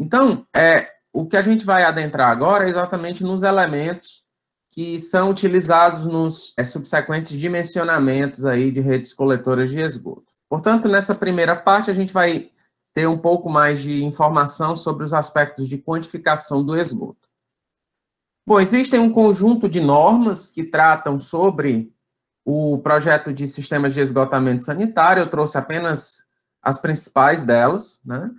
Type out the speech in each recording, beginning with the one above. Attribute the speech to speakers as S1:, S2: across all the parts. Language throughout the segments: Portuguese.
S1: Então, é, o que a gente vai adentrar agora é exatamente nos elementos que são utilizados nos é, subsequentes dimensionamentos aí de redes coletoras de esgoto. Portanto, nessa primeira parte, a gente vai ter um pouco mais de informação sobre os aspectos de quantificação do esgoto. Bom, existem um conjunto de normas que tratam sobre o projeto de sistemas de esgotamento sanitário, eu trouxe apenas as principais delas, né?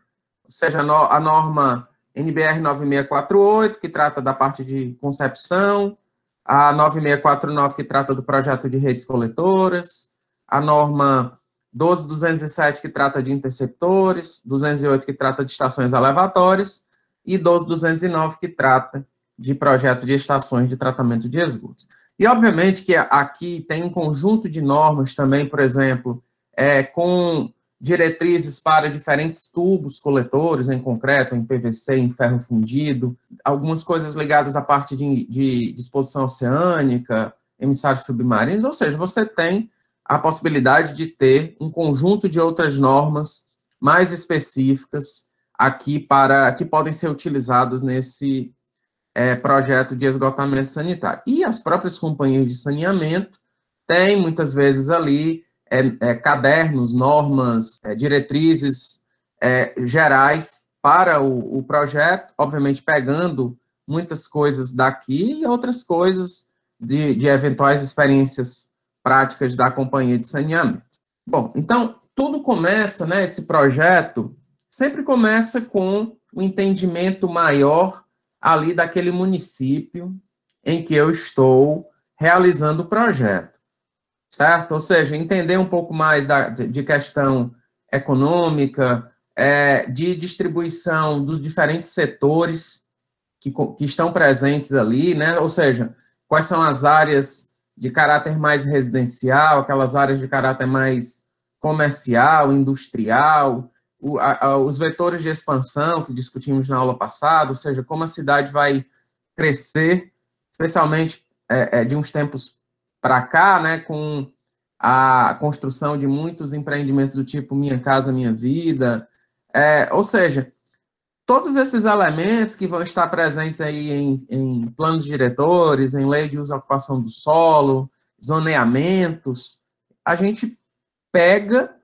S1: seja a norma NBR 9648, que trata da parte de concepção, a 9649, que trata do projeto de redes coletoras, a norma 12207, que trata de interceptores, 208, que trata de estações elevatórias, e 12209, que trata de projeto de estações de tratamento de esgotos. E, obviamente, que aqui tem um conjunto de normas também, por exemplo, é, com diretrizes para diferentes tubos coletores, em concreto, em PVC, em ferro fundido, algumas coisas ligadas à parte de, de disposição oceânica, emissários submarinos, ou seja, você tem a possibilidade de ter um conjunto de outras normas mais específicas aqui para que podem ser utilizadas nesse é, projeto de esgotamento sanitário. E as próprias companhias de saneamento têm muitas vezes ali é, é, cadernos, normas, é, diretrizes é, gerais para o, o projeto, obviamente pegando muitas coisas daqui e outras coisas de, de, eventuais experiências práticas da companhia de saneamento. Bom, então, tudo começa, né, esse projeto sempre começa com o um entendimento maior ali daquele município em que eu estou realizando o projeto certo? Ou seja, entender um pouco mais da, de questão econômica, é, de distribuição dos diferentes setores que, que estão presentes ali, né? Ou seja, quais são as áreas de caráter mais residencial, aquelas áreas de caráter mais comercial, industrial, o, a, os vetores de expansão que discutimos na aula passada, ou seja, como a cidade vai crescer, especialmente é, é, de uns tempos para cá, né, com a construção de muitos empreendimentos do tipo Minha Casa Minha Vida, é, ou seja, todos esses elementos que vão estar presentes aí em, em planos diretores, em lei de uso e ocupação do solo, zoneamentos, a gente pega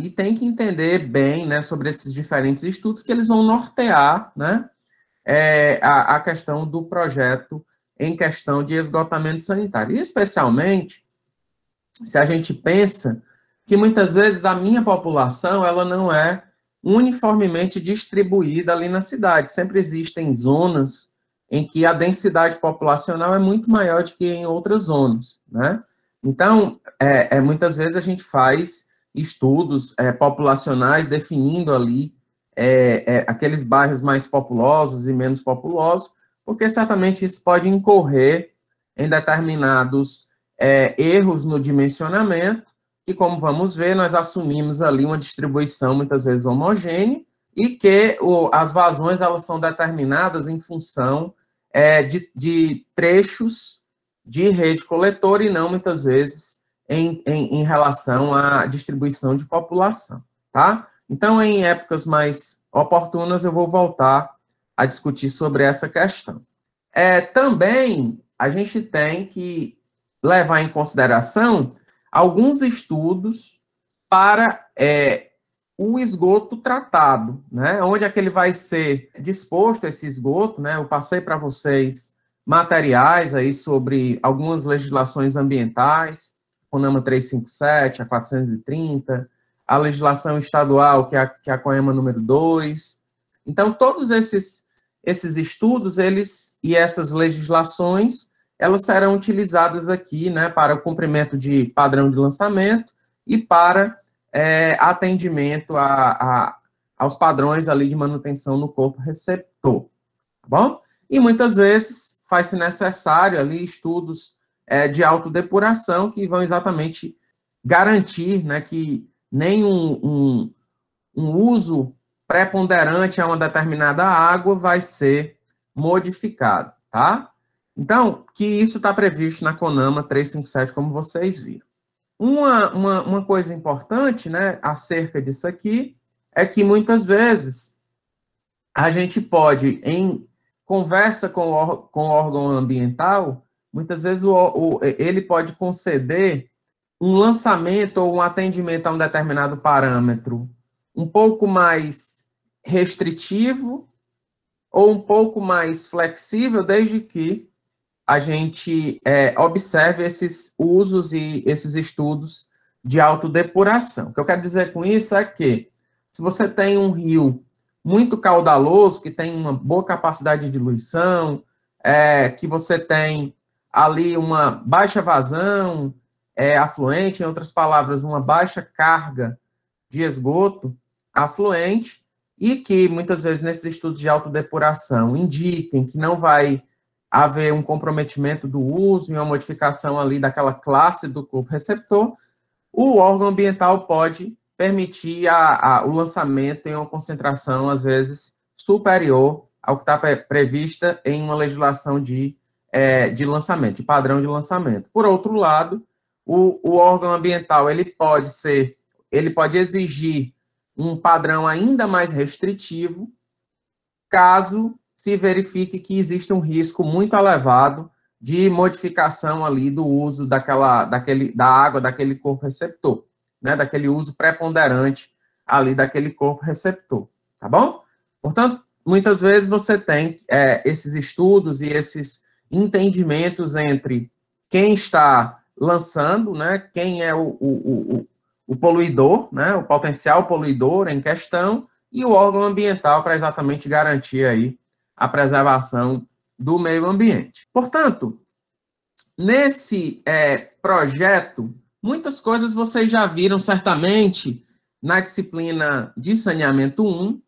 S1: e tem que entender bem né, sobre esses diferentes estudos que eles vão nortear né, é, a, a questão do projeto em questão de esgotamento sanitário. E especialmente se a gente pensa que muitas vezes a minha população ela não é uniformemente distribuída ali na cidade. Sempre existem zonas em que a densidade populacional é muito maior do que em outras zonas, né? Então, é, é muitas vezes a gente faz estudos é, populacionais definindo ali é, é aqueles bairros mais populosos e menos populosos, porque certamente isso pode incorrer em determinados é, erros no dimensionamento, e como vamos ver, nós assumimos ali uma distribuição muitas vezes homogênea, e que o, as vazões elas são determinadas em função é, de, de, trechos de rede coletora e não muitas vezes em, em, em relação à distribuição de população, tá? Então, em épocas mais oportunas, eu vou voltar a discutir sobre essa questão. É, também a gente tem que levar em consideração alguns estudos para é, o esgoto tratado, né? Onde é que ele vai ser disposto esse esgoto, né? Eu passei para vocês materiais aí sobre algumas legislações ambientais, Nama 357, a 430, a legislação estadual, que é a, que é a COEMA número 2. Então, todos esses esses estudos eles e essas legislações elas serão utilizadas aqui né, para o cumprimento de padrão de lançamento e para é, atendimento a, a, aos padrões ali de manutenção no corpo receptor, tá bom? E muitas vezes faz-se necessário ali estudos é, de autodepuração que vão exatamente garantir né, que nenhum um, um uso preponderante a uma determinada água vai ser modificado, tá? Então, que isso está previsto na CONAMA 357, como vocês viram. Uma, uma, uma coisa importante né, acerca disso aqui é que muitas vezes a gente pode, em conversa com o, com o órgão ambiental, muitas vezes o, o, ele pode conceder um lançamento ou um atendimento a um determinado parâmetro um pouco mais restritivo ou um pouco mais flexível, desde que a gente é, observe esses usos e esses estudos de autodepuração. O que eu quero dizer com isso é que, se você tem um rio muito caudaloso, que tem uma boa capacidade de diluição, é, que você tem ali uma baixa vazão é, afluente, em outras palavras, uma baixa carga de esgoto, afluente e que muitas vezes nesses estudos de autodepuração indiquem que não vai haver um comprometimento do uso e uma modificação ali daquela classe do corpo receptor, o órgão ambiental pode permitir a, a, o lançamento em uma concentração, às vezes, superior ao que está pre prevista em uma legislação de, é, de lançamento, de padrão de lançamento. Por outro lado, o, o órgão ambiental ele pode ser, ele pode exigir um padrão ainda mais restritivo, caso se verifique que existe um risco muito elevado de modificação ali do uso daquela, daquele, da água, daquele corpo receptor, né, daquele uso preponderante ali daquele corpo receptor, tá bom? Portanto, muitas vezes você tem é, esses estudos e esses entendimentos entre quem está lançando, né, quem é o, o, o o poluidor, né, o potencial poluidor em questão, e o órgão ambiental para exatamente garantir aí a preservação do meio ambiente. Portanto, nesse é, projeto, muitas coisas vocês já viram certamente na disciplina de saneamento 1.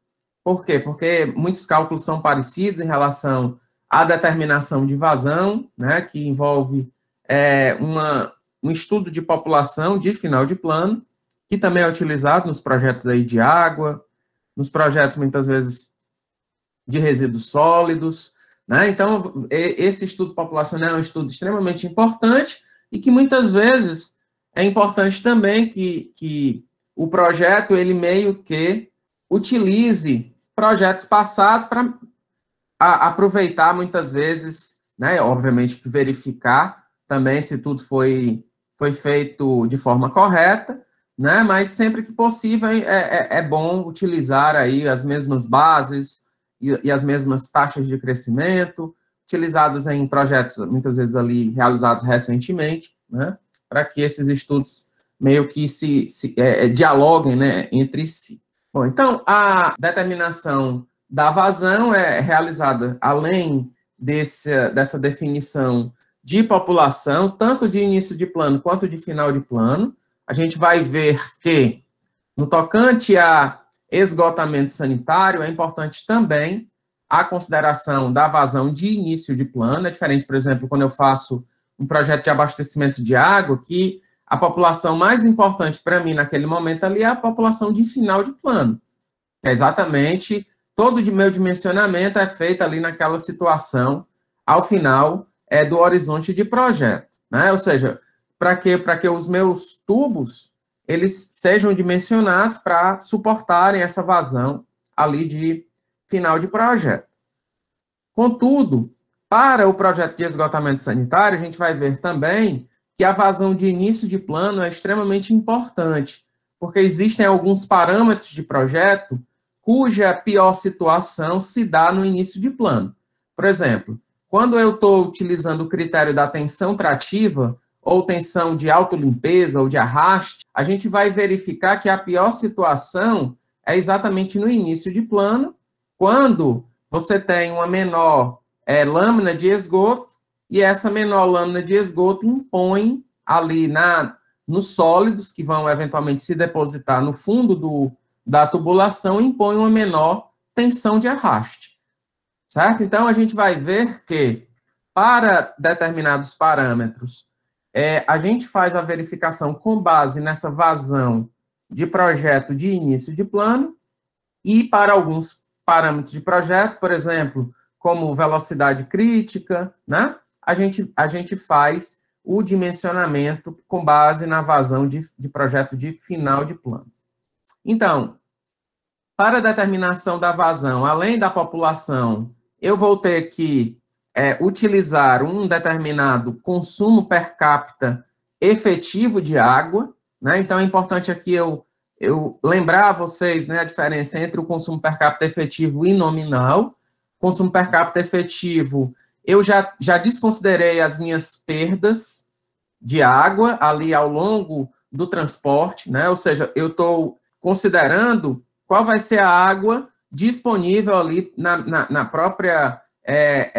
S1: Por quê? Porque muitos cálculos são parecidos em relação à determinação de vazão, né, que envolve é, uma um estudo de população de final de plano, que também é utilizado nos projetos aí de água, nos projetos muitas vezes de resíduos sólidos. Né? Então, esse estudo populacional é um estudo extremamente importante e que muitas vezes é importante também que, que o projeto ele meio que utilize projetos passados para aproveitar muitas vezes, né? obviamente que verificar também se tudo foi foi feito de forma correta, né? Mas sempre que possível é, é, é bom utilizar aí as mesmas bases e, e, as mesmas taxas de crescimento utilizadas em projetos muitas vezes ali realizados recentemente, né? Para que esses estudos meio que se, se é, é dialoguem, né, entre si. Bom, então a determinação da vazão é realizada além desse, dessa definição de população, tanto de início de plano quanto de final de plano. A gente vai ver que, no tocante a esgotamento sanitário, é importante também a consideração da vazão de início de plano. É diferente, por exemplo, quando eu faço um projeto de abastecimento de água, que a população mais importante para mim naquele momento ali é a população de final de plano. É exatamente todo o meu dimensionamento é feito ali naquela situação, ao final é, do horizonte de projeto, né? Ou seja, para que, para que os meus tubos eles sejam dimensionados para suportarem essa vazão ali de final de projeto. Contudo, para o projeto de esgotamento sanitário, a gente vai ver também que a vazão de início de plano é extremamente importante, porque existem alguns parâmetros de projeto cuja pior situação se dá no início de plano. Por exemplo, quando eu estou utilizando o critério da tensão trativa, ou tensão de autolimpeza ou de arraste, a gente vai verificar que a pior situação é exatamente no início de plano, quando você tem uma menor é, lâmina de esgoto, e essa menor lâmina de esgoto impõe ali na, nos sólidos, que vão eventualmente se depositar no fundo do, da tubulação, impõe uma menor tensão de arraste. Certo? Então, a gente vai ver que, para determinados parâmetros, é, a gente faz a verificação com base nessa vazão de projeto de início de plano e para alguns parâmetros de projeto, por exemplo, como velocidade crítica, né? a, gente, a gente faz o dimensionamento com base na vazão de, de projeto de final de plano. Então, para a determinação da vazão, além da população eu vou ter que é, utilizar um determinado consumo per capita efetivo de água. Né? Então, é importante aqui eu, eu lembrar a vocês né, a diferença entre o consumo per capita efetivo e nominal. Consumo per capita efetivo, eu já, já desconsiderei as minhas perdas de água ali ao longo do transporte, né? ou seja, eu estou considerando qual vai ser a água disponível ali na, na, na própria é,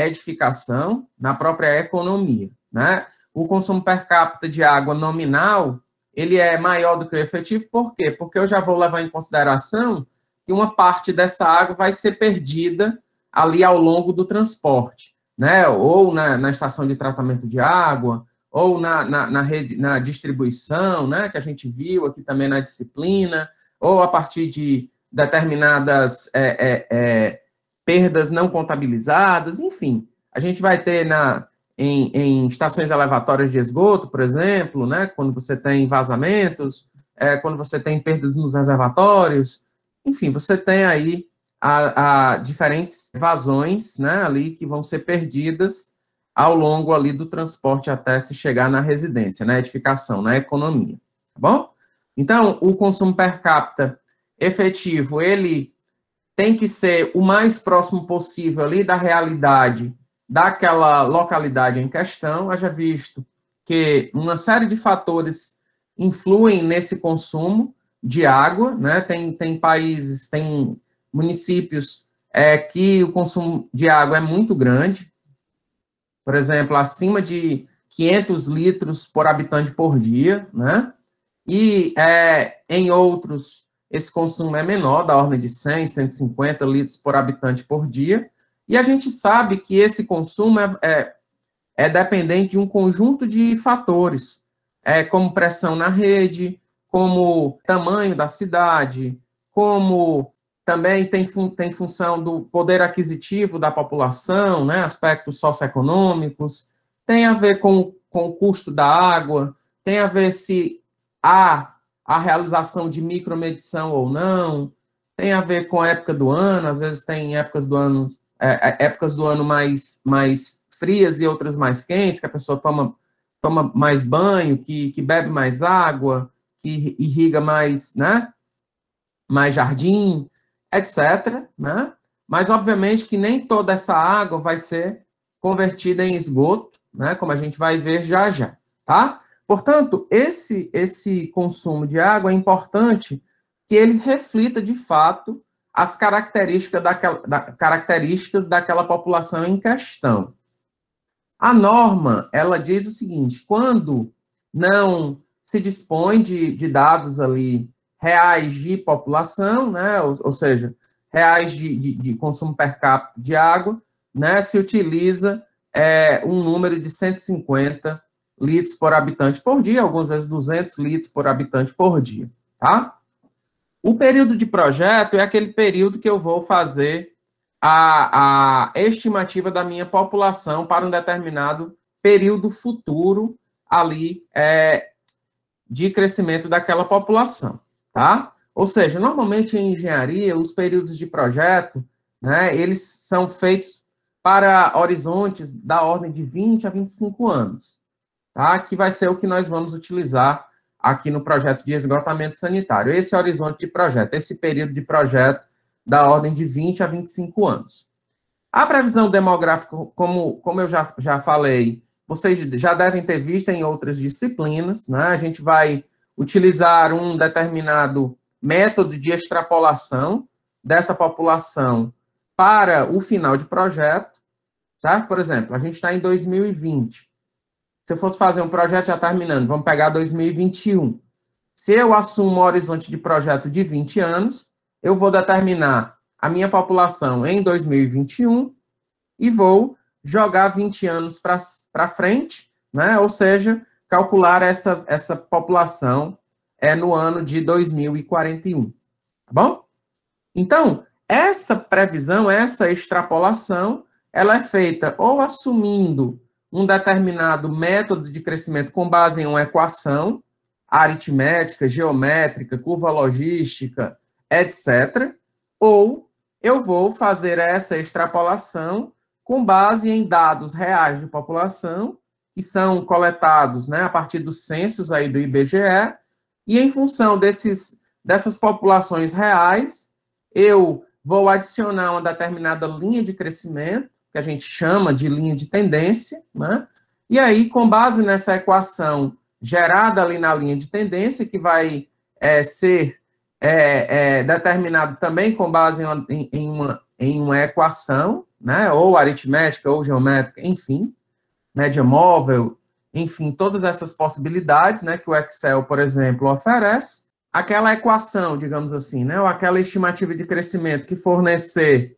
S1: é, edificação, na própria economia. Né? O consumo per capita de água nominal ele é maior do que o efetivo, por quê? Porque eu já vou levar em consideração que uma parte dessa água vai ser perdida ali ao longo do transporte, né? ou na, na estação de tratamento de água, ou na, na, na, rede, na distribuição, né, que a gente viu aqui também na disciplina, ou a partir de determinadas é, é, é, perdas não contabilizadas, enfim. A gente vai ter na, em, em, estações elevatórias de esgoto, por exemplo, né, quando você tem vazamentos, é, quando você tem perdas nos reservatórios, enfim, você tem aí a, a, diferentes vazões né, ali que vão ser perdidas ao longo ali do transporte até se chegar na residência, na edificação, na economia, tá bom? Então, o consumo per capita efetivo, ele tem que ser o mais próximo possível ali da realidade daquela localidade em questão, haja visto que uma série de fatores influem nesse consumo de água, né? Tem, tem países, tem municípios é, que o consumo de água é muito grande, por exemplo, acima de 500 litros por habitante por dia, né? E é, em outros esse consumo é menor, da ordem de 100, 150 litros por habitante por dia. E a gente sabe que esse consumo é, é, é dependente de um conjunto de fatores, é, como pressão na rede, como tamanho da cidade, como também tem, fun tem função do poder aquisitivo da população, né, aspectos socioeconômicos, tem a ver com, com o custo da água, tem a ver se há a realização de micromedição ou não, tem a ver com a época do ano, às vezes tem épocas do ano, é, é, épocas do ano mais, mais frias e outras mais quentes, que a pessoa toma, toma mais banho, que, que bebe mais água, que irriga mais, né? Mais jardim, etc. Né? Mas, obviamente, que nem toda essa água vai ser convertida em esgoto, né? Como a gente vai ver já já, tá? Portanto, esse, esse consumo de água é importante que ele reflita de fato as características daquela, da, características daquela população em questão. A norma, ela diz o seguinte, quando não se dispõe de, de dados ali reais de população, né, ou, ou seja, reais de, de, de, consumo per capita de água, né, se utiliza é, um número de 150 litros por habitante por dia, algumas vezes 200 litros por habitante por dia, tá? O período de projeto é aquele período que eu vou fazer a, a estimativa da minha população para um determinado período futuro ali é, de crescimento daquela população, tá? Ou seja, normalmente em engenharia, os períodos de projeto, né, eles são feitos para horizontes da ordem de 20 a 25 anos tá? que vai ser o que nós vamos utilizar aqui no projeto de esgotamento sanitário. Esse é horizonte de projeto, esse período de projeto da ordem de 20 a 25 anos. A previsão demográfica, como, como eu já, já falei, vocês já devem ter visto em outras disciplinas, né? a gente vai utilizar um determinado método de extrapolação dessa população para o final de projeto, certo? Por exemplo, a gente está em 2020. Se eu fosse fazer um projeto, já tá terminando, vamos pegar 2021. Se eu assumo um horizonte de projeto de 20 anos, eu vou determinar a minha população em 2021 e vou jogar 20 anos para frente, né? ou seja, calcular essa, essa população é no ano de 2041. Tá bom? Então, essa previsão, essa extrapolação, ela é feita ou assumindo um determinado método de crescimento com base em uma equação aritmética, geométrica, curva logística, etc. Ou eu vou fazer essa extrapolação com base em dados reais de população, que são coletados né, a partir dos censos aí do IBGE, e em função desses, dessas populações reais, eu vou adicionar uma determinada linha de crescimento que a gente chama de linha de tendência, né? E aí, com base nessa equação gerada ali na linha de tendência, que vai é, ser é, é, determinado também com base em, em, uma, em uma equação, né? Ou aritmética, ou geométrica, enfim, média móvel, enfim, todas essas possibilidades, né? Que o Excel, por exemplo, oferece. Aquela equação, digamos assim, né? Ou aquela estimativa de crescimento que fornecer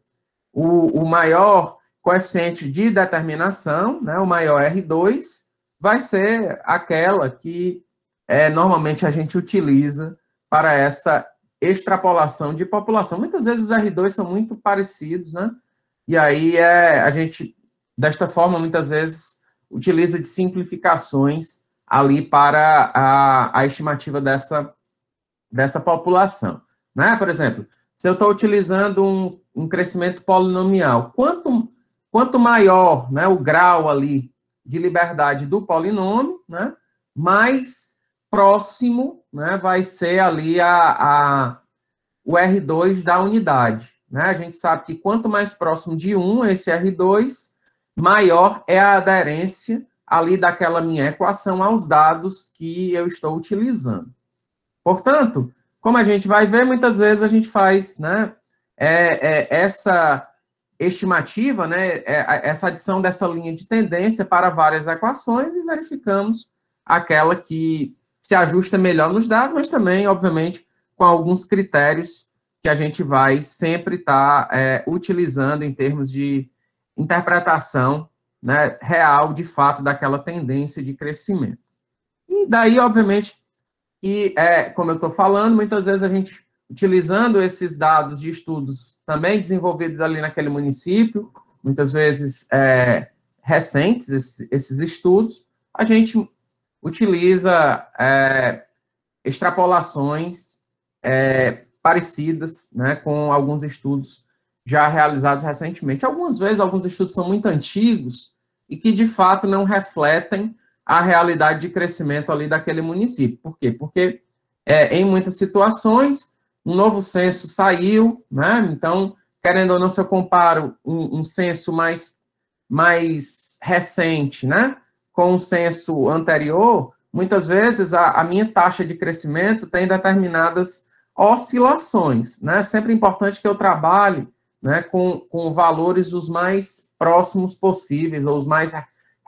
S1: o, o maior coeficiente de determinação, né, o maior R2, vai ser aquela que é, normalmente a gente utiliza para essa extrapolação de população. Muitas vezes os R2 são muito parecidos, né? E aí é, a gente, desta forma, muitas vezes utiliza de simplificações ali para a, a estimativa dessa, dessa população. Né? Por exemplo, se eu estou utilizando um, um crescimento polinomial, quanto Quanto maior né, o grau ali de liberdade do polinômio, né, mais próximo né, vai ser ali a, a, o R2 da unidade. Né? A gente sabe que quanto mais próximo de 1 esse R2, maior é a aderência ali daquela minha equação aos dados que eu estou utilizando. Portanto, como a gente vai ver, muitas vezes a gente faz né, é, é, essa estimativa, né, é, essa adição dessa linha de tendência para várias equações e verificamos aquela que se ajusta melhor nos dados, mas também, obviamente, com alguns critérios que a gente vai sempre estar tá, é, utilizando em termos de interpretação né, real, de fato, daquela tendência de crescimento. E daí, obviamente, que, é, como eu estou falando, muitas vezes a gente utilizando esses dados de estudos também desenvolvidos ali naquele município, muitas vezes é, recentes esses, estudos, a gente utiliza é, extrapolações é, parecidas né, com alguns estudos já realizados recentemente. Algumas vezes, alguns estudos são muito antigos e que, de fato, não refletem a realidade de crescimento ali daquele município. Por quê? Porque, é, em muitas situações, um novo censo saiu, né? Então, querendo ou não, se eu comparo um, um censo mais, mais recente, né? Com um censo anterior, muitas vezes a, a minha taxa de crescimento tem determinadas oscilações, né? Sempre é importante que eu trabalhe né, com, com valores os mais próximos possíveis, ou os mais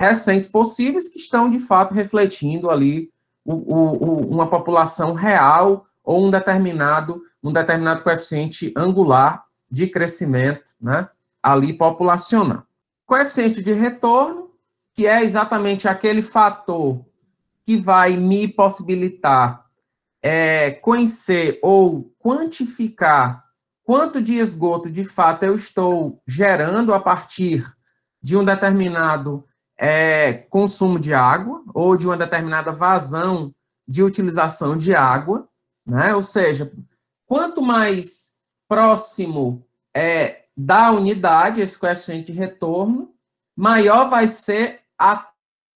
S1: recentes possíveis, que estão de fato refletindo ali o, o, o, uma população real ou um determinado, um determinado coeficiente angular de crescimento né, ali populacional. Coeficiente de retorno, que é exatamente aquele fator que vai me possibilitar é, conhecer ou quantificar quanto de esgoto de fato eu estou gerando a partir de um determinado é, consumo de água ou de uma determinada vazão de utilização de água. Né? Ou seja, quanto mais próximo é da unidade esse coeficiente de retorno, maior vai ser a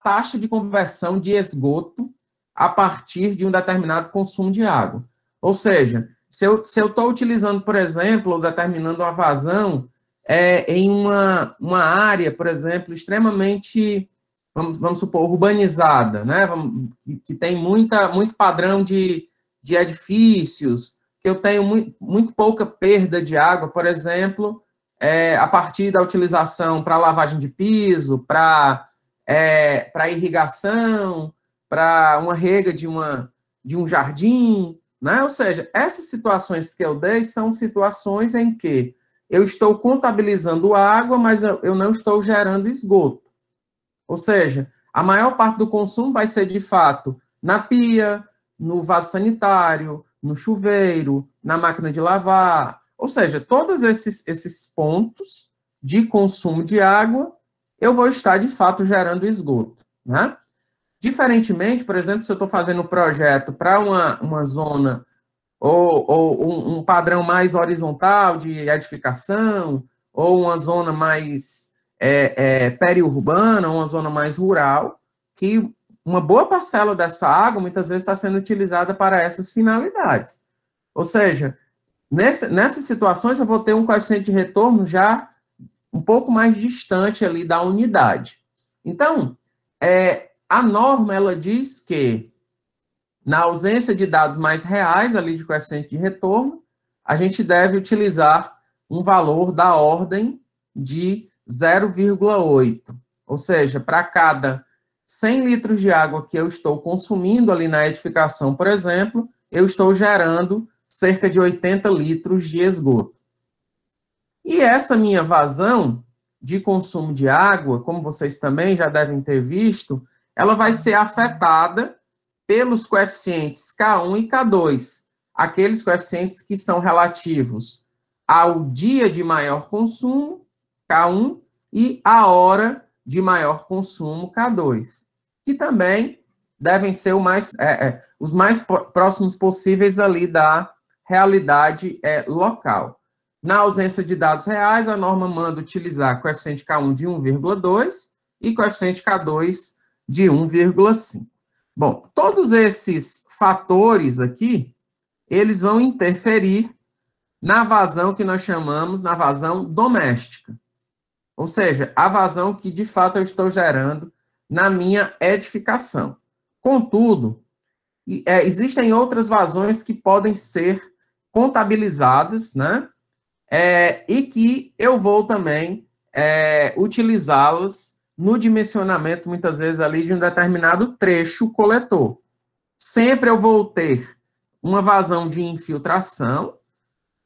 S1: taxa de conversão de esgoto a partir de um determinado consumo de água. Ou seja, se eu estou utilizando, por exemplo, ou determinando uma vazão é, em uma, uma área, por exemplo, extremamente, vamos, vamos supor, urbanizada, né? que, que tem muita, muito padrão de, de edifícios, que eu tenho muito, muito pouca perda de água, por exemplo, é, a partir da utilização para lavagem de piso, para é, para irrigação, para uma rega de, uma, de um jardim, né? Ou seja, essas situações que eu dei são situações em que eu estou contabilizando água, mas eu não estou gerando esgoto. Ou seja, a maior parte do consumo vai ser de fato na pia, no vaso sanitário, no chuveiro, na máquina de lavar. Ou seja, todos esses, esses pontos de consumo de água, eu vou estar de fato gerando esgoto. Né? Diferentemente, por exemplo, se eu estou fazendo um projeto para uma, uma zona ou, ou um, um, padrão mais horizontal de edificação, ou uma zona mais é, é, periurbana, uma zona mais rural, que uma boa parcela dessa água muitas vezes está sendo utilizada para essas finalidades. Ou seja, nesse, nessas situações eu vou ter um coeficiente de retorno já um pouco mais distante ali da unidade. Então, é, a norma ela diz que na ausência de dados mais reais ali de coeficiente de retorno, a gente deve utilizar um valor da ordem de 0,8. Ou seja, para cada 100 litros de água que eu estou consumindo ali na edificação, por exemplo, eu estou gerando cerca de 80 litros de esgoto. E essa minha vazão de consumo de água, como vocês também já devem ter visto, ela vai ser afetada pelos coeficientes K1 e K2, aqueles coeficientes que são relativos ao dia de maior consumo, K1, e a hora de maior consumo, K2, que também devem ser mais, é, é, os mais próximos possíveis ali da realidade é, local. Na ausência de dados reais, a norma manda utilizar coeficiente K1 de 1,2 e coeficiente K2 de 1,5. Bom, todos esses fatores aqui, eles vão interferir na vazão que nós chamamos, na vazão doméstica. Ou seja, a vazão que de fato eu estou gerando na minha edificação. Contudo, é, existem outras vazões que podem ser contabilizadas, né? É, e que eu vou também é, utilizá-las no dimensionamento, muitas vezes, ali de um determinado trecho coletor. Sempre eu vou ter uma vazão de infiltração,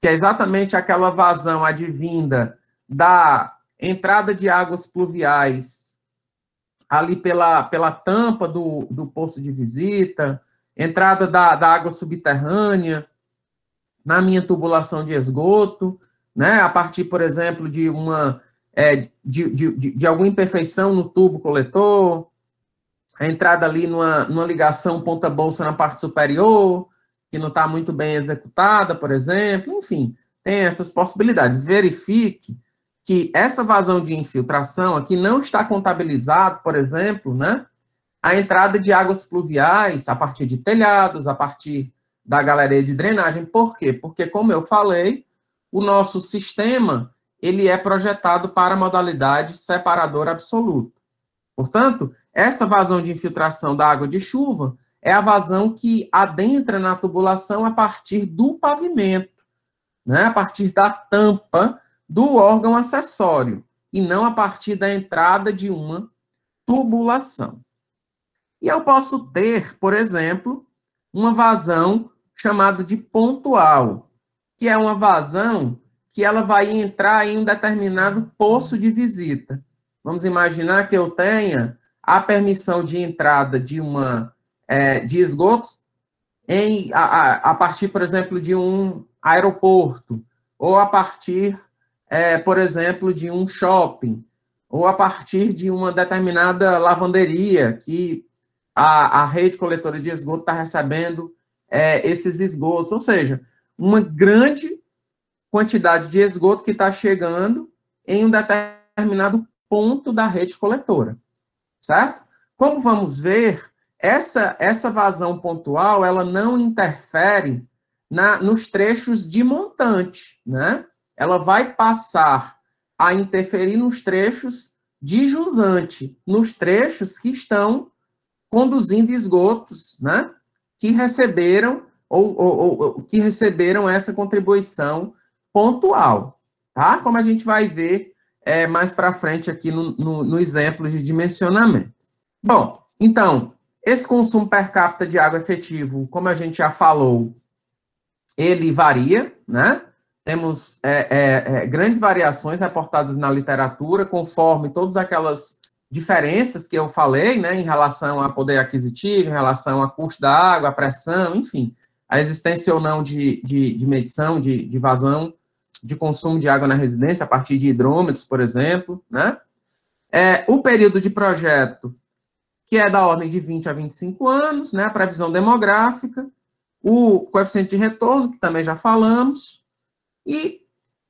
S1: que é exatamente aquela vazão advinda da entrada de águas pluviais ali pela, pela tampa do, do posto de visita, entrada da, da água subterrânea na minha tubulação de esgoto, né, a partir, por exemplo, de uma é, de, de, de, alguma imperfeição no tubo coletor, a entrada ali numa, numa ligação ponta-bolsa na parte superior, que não está muito bem executada, por exemplo, enfim, tem essas possibilidades. Verifique que essa vazão de infiltração aqui não está contabilizado, por exemplo, né, a entrada de águas pluviais a partir de telhados, a partir da galeria de drenagem. Por quê? Porque, como eu falei, o nosso sistema ele é projetado para a modalidade separador absoluto. Portanto, essa vazão de infiltração da água de chuva é a vazão que adentra na tubulação a partir do pavimento, né? a partir da tampa do órgão acessório e não a partir da entrada de uma tubulação. E eu posso ter, por exemplo, uma vazão chamada de pontual, que é uma vazão que ela vai entrar em um determinado poço de visita. Vamos imaginar que eu tenha a permissão de entrada de uma é, de esgotos em, a, a, a partir, por exemplo, de um aeroporto ou a partir é, por exemplo, de um shopping, ou a partir de uma determinada lavanderia que a, a rede coletora de esgoto está recebendo é, esses esgotos. Ou seja, uma grande quantidade de esgoto que está chegando em um determinado ponto da rede coletora, certo? Como vamos ver, essa, essa vazão pontual, ela não interfere na, nos trechos de montante, né? ela vai passar a interferir nos trechos de jusante, nos trechos que estão conduzindo esgotos, né? Que receberam ou, ou, ou que receberam essa contribuição pontual, tá? Como a gente vai ver é, mais para frente aqui no, no, no exemplo de dimensionamento. Bom, então, esse consumo per capita de água efetivo, como a gente já falou, ele varia, né? temos é, é, é, grandes variações reportadas na literatura, conforme todas aquelas diferenças que eu falei, né, em relação a poder aquisitivo, em relação a custo da água, a pressão, enfim, a existência ou não de, de, de medição, de, de vazão, de consumo de água na residência a partir de hidrômetros, por exemplo, né? É, o período de projeto, que é da ordem de 20 a 25 anos, né? A previsão demográfica, o coeficiente de retorno, que também já falamos, e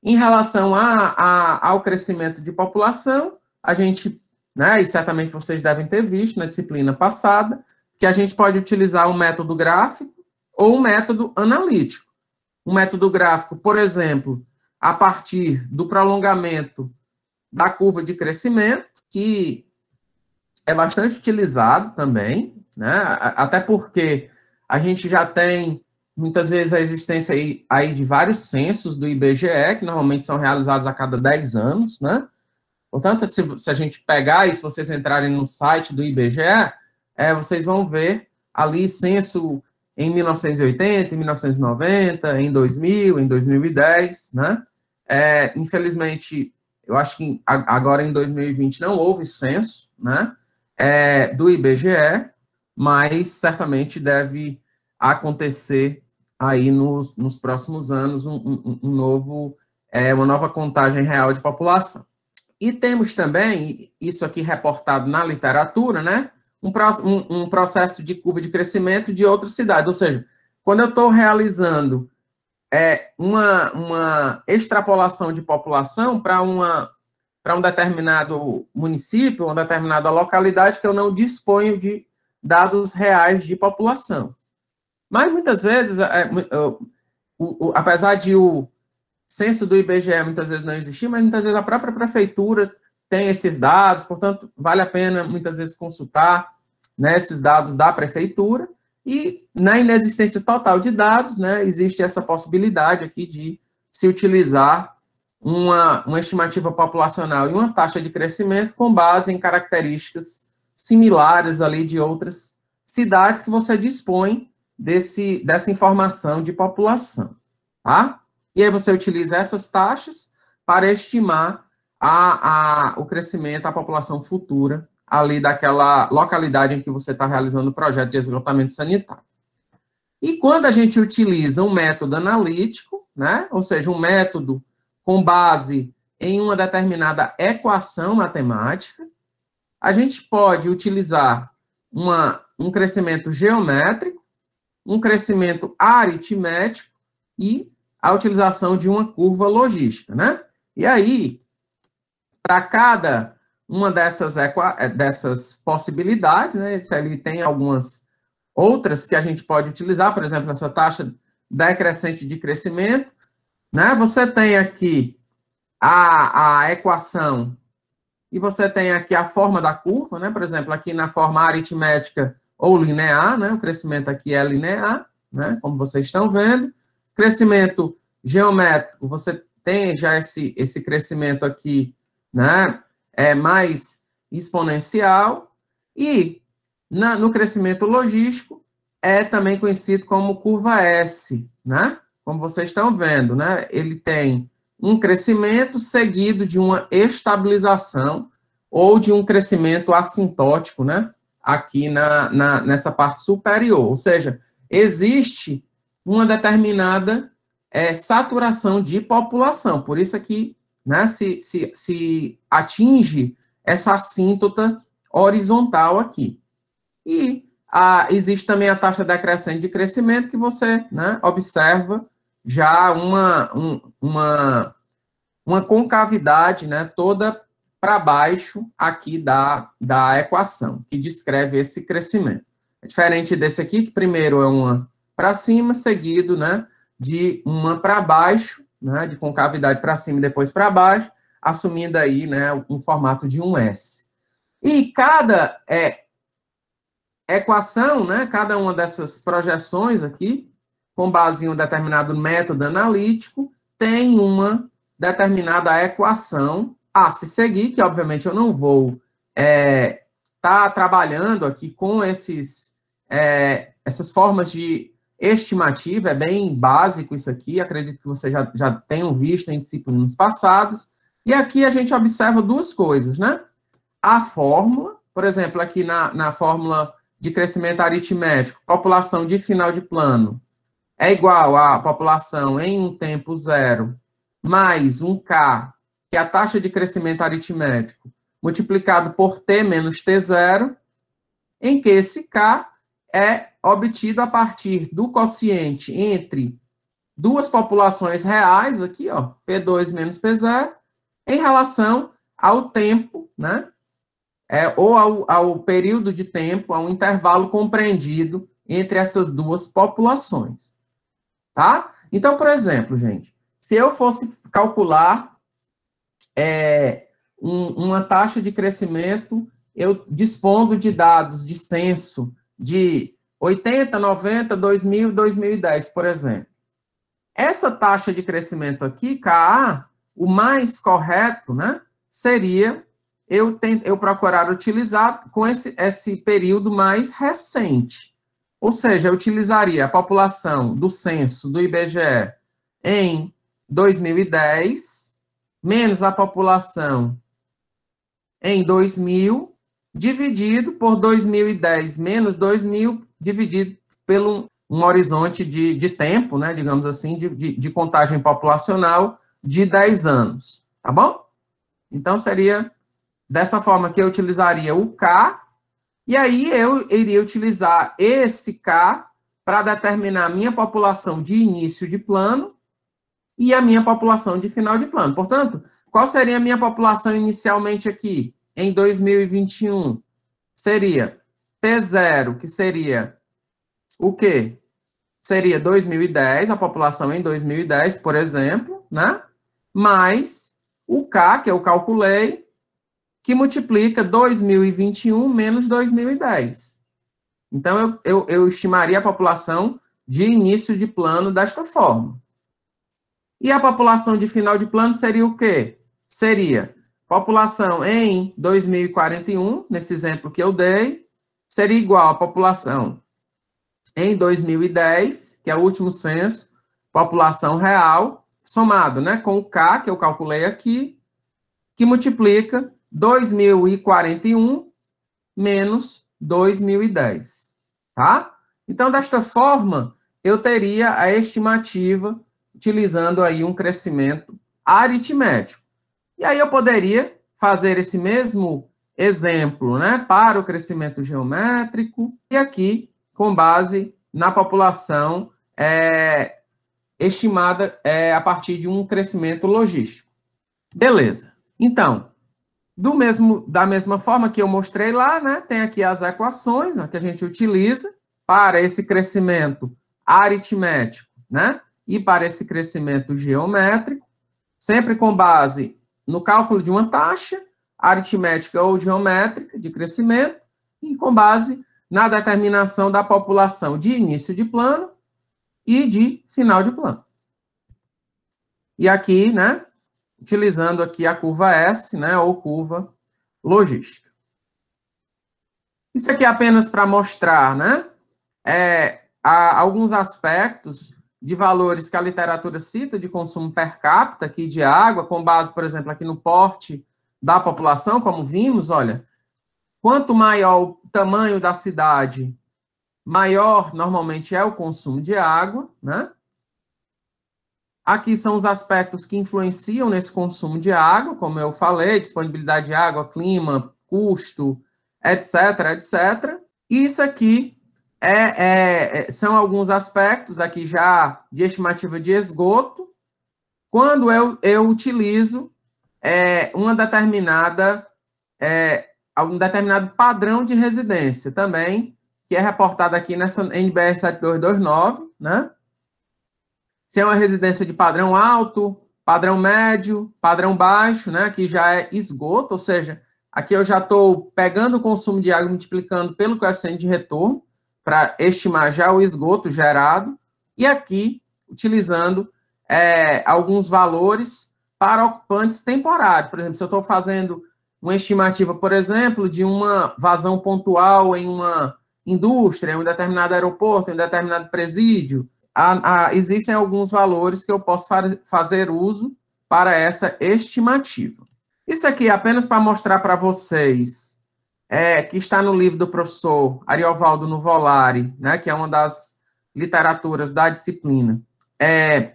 S1: em relação a, a, ao crescimento de população, a gente, né, e certamente vocês devem ter visto na disciplina passada, que a gente pode utilizar o um método gráfico ou o um método analítico. O um método gráfico, por exemplo, a partir do prolongamento da curva de crescimento, que é bastante utilizado também, né? até porque a gente já tem muitas vezes a existência aí, aí de vários censos do IBGE, que normalmente são realizados a cada 10 anos, né? Portanto, se, se a gente pegar e se vocês entrarem no site do IBGE, é, vocês vão ver ali censo em 1980, em 1990, em 2000, em 2010, né? É, infelizmente, eu acho que agora em 2020 não houve censo, né? É, do IBGE, mas certamente deve acontecer aí nos, nos próximos anos um, um, um novo, é, uma nova contagem real de população. E temos também, isso aqui reportado na literatura, né? Um, um, um processo de curva de crescimento de outras cidades. Ou seja, quando eu estou realizando é, uma, uma extrapolação de população para uma para um determinado município, uma determinada localidade que eu não disponho de dados reais de população. Mas muitas vezes, é, o, o, apesar de o censo do IBGE muitas vezes não existir, mas muitas vezes a própria prefeitura tem esses dados, portanto, vale a pena muitas vezes consultar né, esses dados da prefeitura. E na inexistência total de dados, né, existe essa possibilidade aqui de se utilizar uma, uma estimativa populacional e uma taxa de crescimento com base em características similares ali de outras cidades que você dispõe desse, dessa informação de população, tá? E aí você utiliza essas taxas para estimar a, a, o crescimento da população futura ali daquela localidade em que você está realizando o projeto de esgotamento sanitário. E quando a gente utiliza um método analítico, né, ou seja, um método com base em uma determinada equação matemática, a gente pode utilizar uma, um crescimento geométrico, um crescimento aritmético e a utilização de uma curva logística, né? E aí, para cada uma dessas, eh, dessas possibilidades, né, se ele tem algumas outras que a gente pode utilizar, por exemplo, essa taxa decrescente de crescimento, né? Você tem aqui a, a equação e você tem aqui a forma da curva, né? Por exemplo, aqui na forma aritmética ou linear, né? O crescimento aqui é linear, né? Como vocês estão vendo. Crescimento geométrico, você tem já esse, esse crescimento aqui, né? É mais exponencial. E na, no crescimento logístico, é também conhecido como curva S, né? Como vocês estão vendo, né? Ele tem um crescimento seguido de uma estabilização ou de um crescimento assintótico, né? aqui na, na, nessa parte superior. Ou seja, existe uma determinada é, saturação de população. Por isso aqui é né, se, se, se atinge essa assíntota horizontal aqui. E a, existe também a taxa decrescente de crescimento que você né, observa já uma, um, uma, uma concavidade né, toda para baixo aqui da, da equação, que descreve esse crescimento. É diferente desse aqui, que primeiro é uma para cima, seguido né, de uma para baixo, né, de concavidade para cima e depois para baixo, assumindo aí né, um formato de um S. E cada é, equação, né, cada uma dessas projeções aqui, com base em um determinado método analítico, tem uma determinada equação a se seguir, que obviamente eu não vou estar é, tá trabalhando aqui com esses, é, essas formas de estimativa, é bem básico isso aqui, acredito que vocês já, já tenham visto em disciplinas passadas. E aqui a gente observa duas coisas, né? A fórmula, por exemplo, aqui na, na fórmula de crescimento aritmético, população de final de plano é igual à população em um tempo zero mais um K que é a taxa de crescimento aritmético multiplicado por t menos t0, em que esse k é obtido a partir do quociente entre duas populações reais, aqui, ó, P2 menos P0, em relação ao tempo, né? É, ou ao, ao período de tempo, ao intervalo compreendido entre essas duas populações. Tá? Então, por exemplo, gente, se eu fosse calcular é, um, uma taxa de crescimento, eu dispondo de dados de censo de 80, 90, 2000, 2010, por exemplo. Essa taxa de crescimento aqui, KA, o mais correto, né, seria eu, tent, eu procurar utilizar com esse, esse período mais recente. Ou seja, eu utilizaria a população do censo do IBGE em 2010 menos a população em 2000, dividido por 2010 menos 2000, dividido pelo um horizonte de, de tempo, né, digamos assim, de, de, de contagem populacional de 10 anos, tá bom? Então, seria dessa forma que eu utilizaria o K, e aí eu iria utilizar esse K para determinar a minha população de início de plano, e a minha população de final de plano. Portanto, qual seria a minha população inicialmente aqui em 2021? Seria T0, que seria o quê? Seria 2010, a população em 2010, por exemplo, né? Mais o K, que eu calculei, que multiplica 2021 menos 2010. Então, eu, eu, eu estimaria a população de início de plano desta forma. E a população de final de plano seria o quê? Seria população em 2041, nesse exemplo que eu dei, seria igual à população em 2010, que é o último censo, população real, somado né, com o K, que eu calculei aqui, que multiplica 2041 menos 2010, tá? Então, desta forma, eu teria a estimativa utilizando aí um crescimento aritmético. E aí eu poderia fazer esse mesmo exemplo, né, para o crescimento geométrico e aqui com base na população é, estimada é, a partir de um crescimento logístico. Beleza. Então, do mesmo, da mesma forma que eu mostrei lá, né, tem aqui as equações né, que a gente utiliza para esse crescimento aritmético, né? e para esse crescimento geométrico, sempre com base no cálculo de uma taxa aritmética ou geométrica de crescimento e com base na determinação da população de início de plano e de final de plano. E aqui, né, utilizando aqui a curva S, né, ou curva logística. Isso aqui é apenas para mostrar, né, é, alguns aspectos de valores que a literatura cita de consumo per capita aqui de água, com base, por exemplo, aqui no porte da população, como vimos, olha, quanto maior o tamanho da cidade, maior normalmente é o consumo de água, né? Aqui são os aspectos que influenciam nesse consumo de água, como eu falei, disponibilidade de água, clima, custo, etc, etc. Isso aqui é, é, é, são alguns aspectos aqui já de estimativa de esgoto, quando eu, eu utilizo é, uma determinada, é, um determinado padrão de residência também, que é reportado aqui nessa NBR 7229, né? Se é uma residência de padrão alto, padrão médio, padrão baixo, né? Que já é esgoto, ou seja, aqui eu já estou pegando o consumo de água multiplicando pelo coeficiente de retorno para estimar já o esgoto gerado, e aqui utilizando é, alguns valores para ocupantes temporários. Por exemplo, se eu estou fazendo uma estimativa, por exemplo, de uma vazão pontual em uma indústria, em um determinado aeroporto, em um determinado presídio, há, há, existem alguns valores que eu posso fazer uso para essa estimativa. Isso aqui é apenas para mostrar para vocês é, que está no livro do professor Ariovaldo Nuvolari, né, que é uma das literaturas da disciplina, é,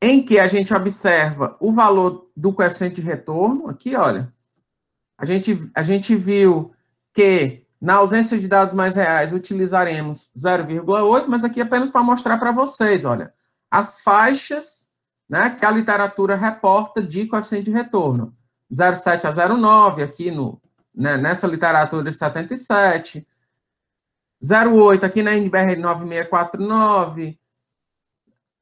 S1: em que a gente observa o valor do coeficiente de retorno, aqui, olha, a gente, a gente viu que na ausência de dados mais reais utilizaremos 0,8, mas aqui apenas para mostrar para vocês, olha, as faixas né, que a literatura reporta de coeficiente de retorno. 0,7 a 0,9 aqui no, né, nessa literatura de 77, 08 aqui na NBR 9649,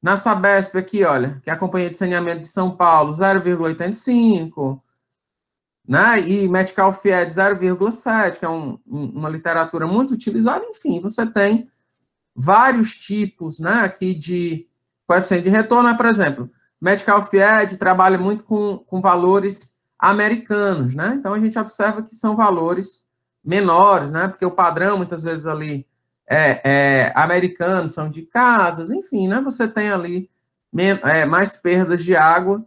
S1: na Sabesp aqui, olha, que é a Companhia de Saneamento de São Paulo, 0,85, né, e Medical Fied 0,7, que é um, uma literatura muito utilizada, enfim, você tem vários tipos, né, aqui de coeficiente de retorno, por exemplo, Medical Fied trabalha muito com, com valores americanos, né? Então a gente observa que são valores menores, né? Porque o padrão muitas vezes ali é, é americano, são de casas, enfim, né? Você tem ali é, mais perdas de água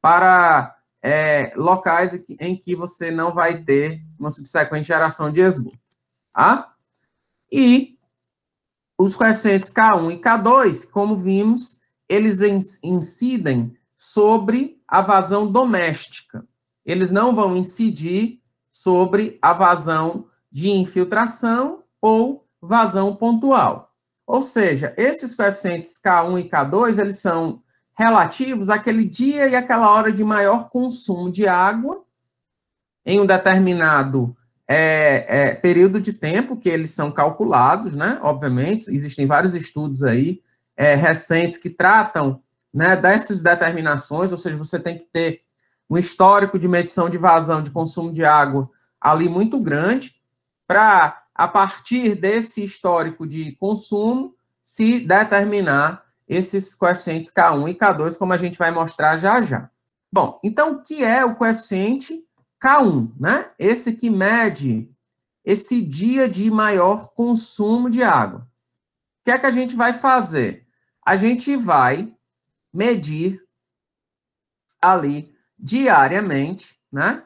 S1: para é, locais em que você não vai ter uma subsequente geração de esgoto, tá? E os coeficientes K1 e K2, como vimos, eles incidem sobre a vazão doméstica eles não vão incidir sobre a vazão de infiltração ou vazão pontual. Ou seja, esses coeficientes K1 e K2, eles são relativos àquele dia e àquela hora de maior consumo de água em um determinado é, é, período de tempo que eles são calculados, né? Obviamente, existem vários estudos aí é, recentes que tratam né, dessas determinações, ou seja, você tem que ter um histórico de medição de vazão, de consumo de água ali muito grande, para, a partir desse histórico de consumo, se determinar esses coeficientes K1 e K2, como a gente vai mostrar já já. Bom, então o que é o coeficiente K1, né? Esse que mede esse dia de maior consumo de água. O que é que a gente vai fazer? A gente vai medir ali diariamente, né?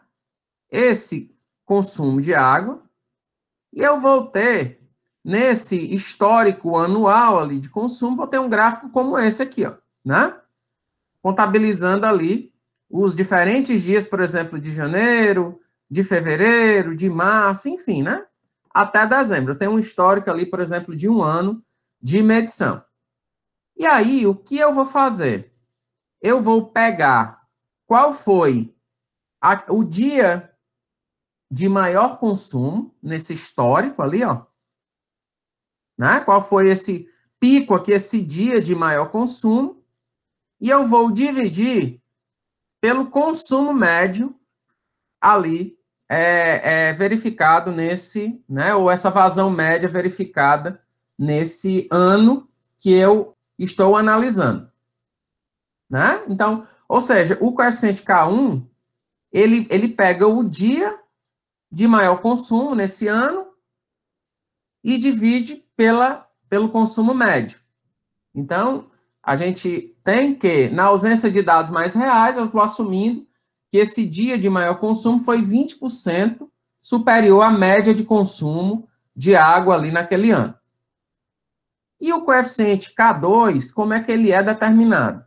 S1: Esse consumo de água. E eu vou ter, nesse histórico anual ali de consumo, vou ter um gráfico como esse aqui, ó, né? Contabilizando ali os diferentes dias, por exemplo, de janeiro, de fevereiro, de março, enfim, né? Até dezembro. Eu tenho um histórico ali, por exemplo, de um ano de medição. E aí, o que eu vou fazer? Eu vou pegar qual foi a, o dia de maior consumo nesse histórico ali, ó. Né? Qual foi esse pico aqui, esse dia de maior consumo? E eu vou dividir pelo consumo médio ali é, é, verificado nesse, né? Ou essa vazão média verificada nesse ano que eu estou analisando, né? Então ou seja, o coeficiente K1, ele, ele pega o dia de maior consumo nesse ano e divide pela, pelo consumo médio. Então, a gente tem que, na ausência de dados mais reais, eu estou assumindo que esse dia de maior consumo foi 20% superior à média de consumo de água ali naquele ano. E o coeficiente K2, como é que ele é determinado?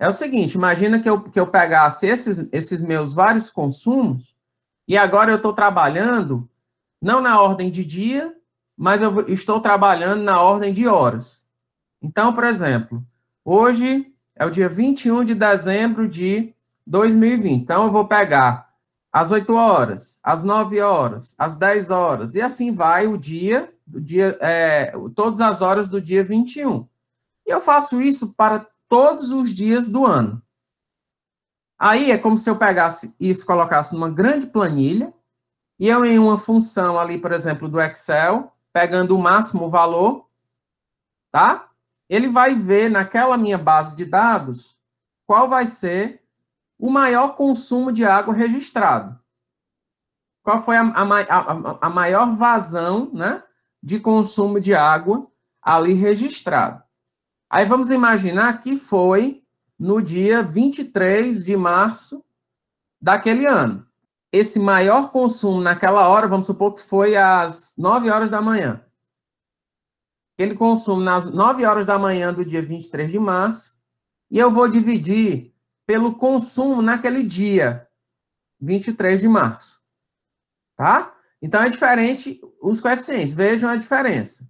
S1: É o seguinte, imagina que eu, que eu pegasse esses, esses meus vários consumos e agora eu estou trabalhando não na ordem de dia, mas eu estou trabalhando na ordem de horas. Então, por exemplo, hoje é o dia 21 de dezembro de 2020. Então, eu vou pegar às 8 horas, às 9 horas, às 10 horas, e assim vai o dia, o dia é, todas as horas do dia 21. E eu faço isso para todos os dias do ano. Aí é como se eu pegasse isso, colocasse numa grande planilha, e eu em uma função ali, por exemplo, do Excel, pegando o máximo valor, tá? Ele vai ver naquela minha base de dados qual vai ser o maior consumo de água registrado. Qual foi a, a, a, a maior vazão né, de consumo de água ali registrado. Aí vamos imaginar que foi no dia 23 de março daquele ano. Esse maior consumo naquela hora, vamos supor que foi às 9 horas da manhã. Aquele consumo nas 9 horas da manhã do dia 23 de março, e eu vou dividir pelo consumo naquele dia, 23 de março. Tá? Então é diferente os coeficientes, vejam a diferença.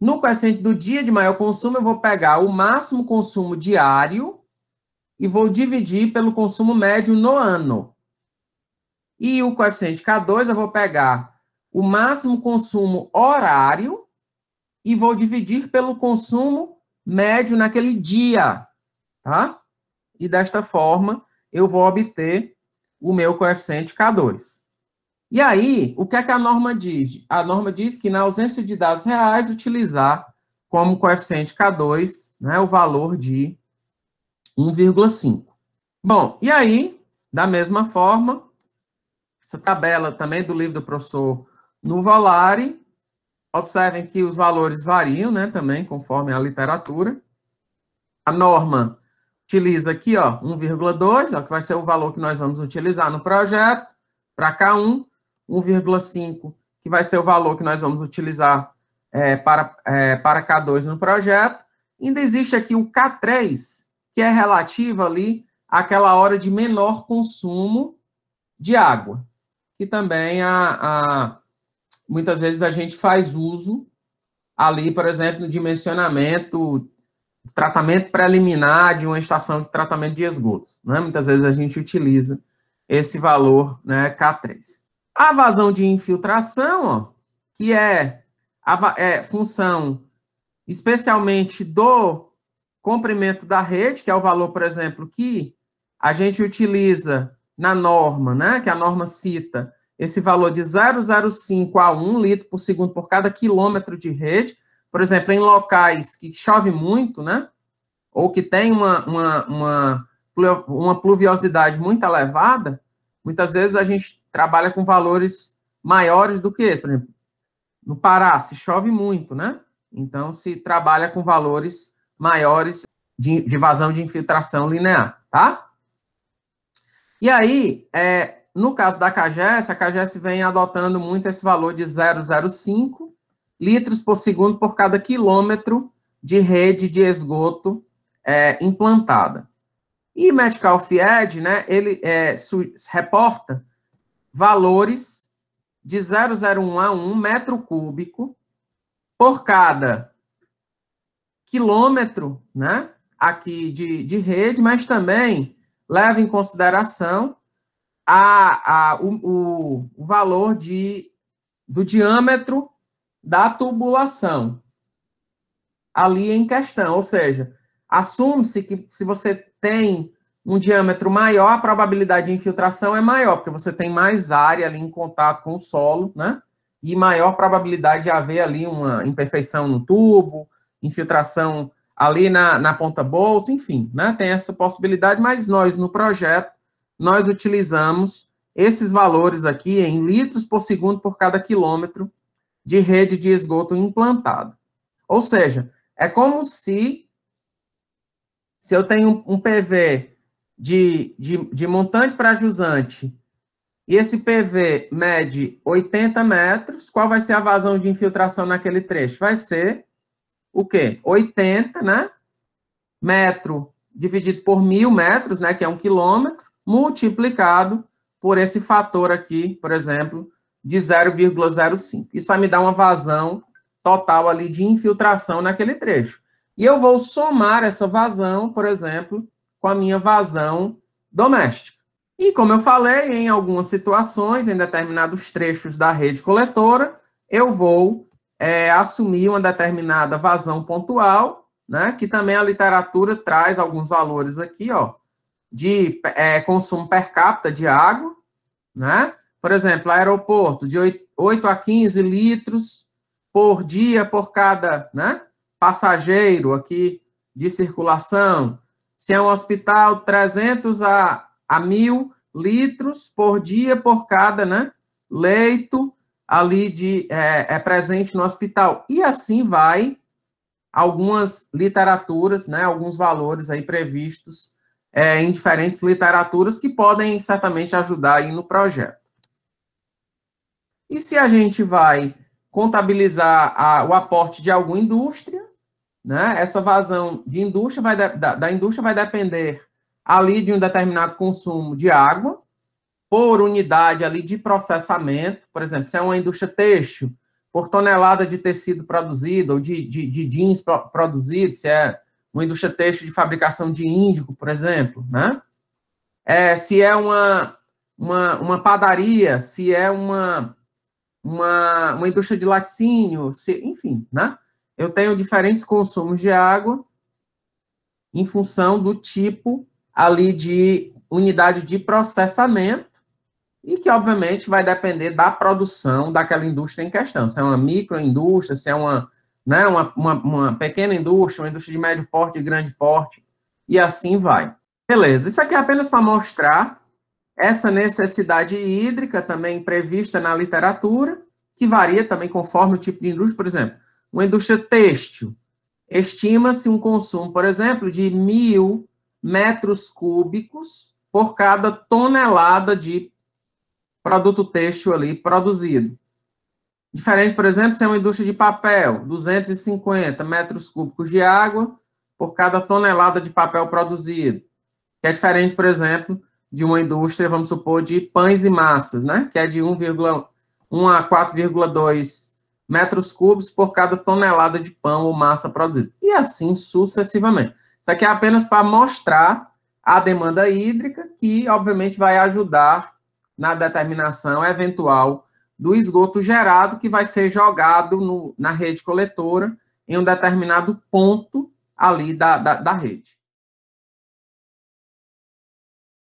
S1: No quociente do dia de maior consumo, eu vou pegar o máximo consumo diário e vou dividir pelo consumo médio no ano. E o coeficiente K2, eu vou pegar o máximo consumo horário e vou dividir pelo consumo médio naquele dia, tá? E desta forma, eu vou obter o meu coeficiente K2. E aí, o que é que a norma diz? A norma diz que, na ausência de dados reais, utilizar como coeficiente K2 né, o valor de 1,5. Bom, e aí, da mesma forma, essa tabela também do livro do professor Nuvolari, observem que os valores variam, né, também, conforme a literatura. A norma utiliza aqui, ó, 1,2, que vai ser o valor que nós vamos utilizar no projeto, para K1, 1,5, que vai ser o valor que nós vamos utilizar é, para, é, para K2 no projeto. Ainda existe aqui o K3, que é relativo ali àquela hora de menor consumo de água, que também a, a, muitas vezes a gente faz uso ali, por exemplo, no dimensionamento, tratamento preliminar de uma estação de tratamento de esgotos. Né? Muitas vezes a gente utiliza esse valor né, K3. A vazão de infiltração, ó, que é, a, é função especialmente do comprimento da rede, que é o valor, por exemplo, que a gente utiliza na norma, né, que a norma cita, esse valor de 0,05 a 1 litro por segundo por cada quilômetro de rede, por exemplo, em locais que chove muito, né, ou que tem uma, uma, uma, uma pluviosidade muito elevada, muitas vezes a gente trabalha com valores maiores do que esse. Por exemplo, no Pará se chove muito, né? Então se trabalha com valores maiores de, de vazão de infiltração linear, tá? E aí, é, no caso da CAGES, a CAGES vem adotando muito esse valor de 0,05 litros por segundo por cada quilômetro de rede de esgoto é, implantada. E Medical Fied, né, ele é, reporta valores de 0,01 a 1 metro cúbico por cada quilômetro, né? Aqui de, de rede, mas também leva em consideração a, a, o, o valor de, do diâmetro da tubulação ali em questão. Ou seja, assume-se que se você tem um diâmetro maior, a probabilidade de infiltração é maior, porque você tem mais área ali em contato com o solo, né? E maior probabilidade de haver ali uma imperfeição no tubo, infiltração ali na, na ponta bolsa, enfim, né? Tem essa possibilidade, mas nós no projeto, nós utilizamos esses valores aqui em litros por segundo por cada quilômetro de rede de esgoto implantada. Ou seja, é como se, se eu tenho um PV de, de, de montante para jusante e esse PV mede 80 metros, qual vai ser a vazão de infiltração naquele trecho? Vai ser o quê? 80, né? Metro dividido por mil metros, né? Que é um quilômetro, multiplicado por esse fator aqui, por exemplo, de 0,05. Isso vai me dar uma vazão total ali de infiltração naquele trecho. E eu vou somar essa vazão, por exemplo, com a minha vazão doméstica. E como eu falei, em algumas situações, em determinados trechos da rede coletora, eu vou é, assumir uma determinada vazão pontual, né, que também a literatura traz alguns valores aqui, ó, de é, consumo per capita de água, né? Por exemplo, aeroporto, de 8, a 15 litros por dia por cada né, passageiro aqui de circulação. Se é um hospital, 300 a, a 1.000 litros por dia por cada né, leito ali de, é, é presente no hospital. E assim vai algumas literaturas, né, alguns valores aí previstos é, em diferentes literaturas que podem certamente ajudar aí no projeto. E se a gente vai contabilizar a, o aporte de alguma indústria, né? Essa vazão de indústria vai de, da, da indústria vai depender ali de um determinado consumo de água por unidade ali de processamento, por exemplo, se é uma indústria têxtil, por tonelada de tecido produzido ou de, de, de jeans pro, produzido, se é uma indústria têxtil de fabricação de índigo, por exemplo, né? É, se é uma, uma, uma padaria, se é uma, uma, uma indústria de laticínio, se, enfim, né? eu tenho diferentes consumos de água em função do tipo ali de unidade de processamento e que, obviamente, vai depender da produção daquela indústria em questão. Se é uma microindústria, se é uma, né, uma, uma, uma pequena indústria, uma indústria de médio porte, de grande porte, e assim vai. Beleza, isso aqui é apenas para mostrar essa necessidade hídrica também prevista na literatura, que varia também conforme o tipo de indústria. Por exemplo, uma indústria têxtil, estima-se um consumo, por exemplo, de mil metros cúbicos por cada tonelada de produto têxtil ali produzido. Diferente, por exemplo, se é uma indústria de papel, 250 metros cúbicos de água por cada tonelada de papel produzido. Que é diferente, por exemplo, de uma indústria, vamos supor, de pães e massas, né? Que é de 1,1 a 4,2 metros cúbicos por cada tonelada de pão ou massa produzida. E assim sucessivamente. Isso aqui é apenas para mostrar a demanda hídrica, que obviamente vai ajudar na determinação eventual do esgoto gerado, que vai ser jogado no, na rede coletora em um determinado ponto ali da, da, da rede.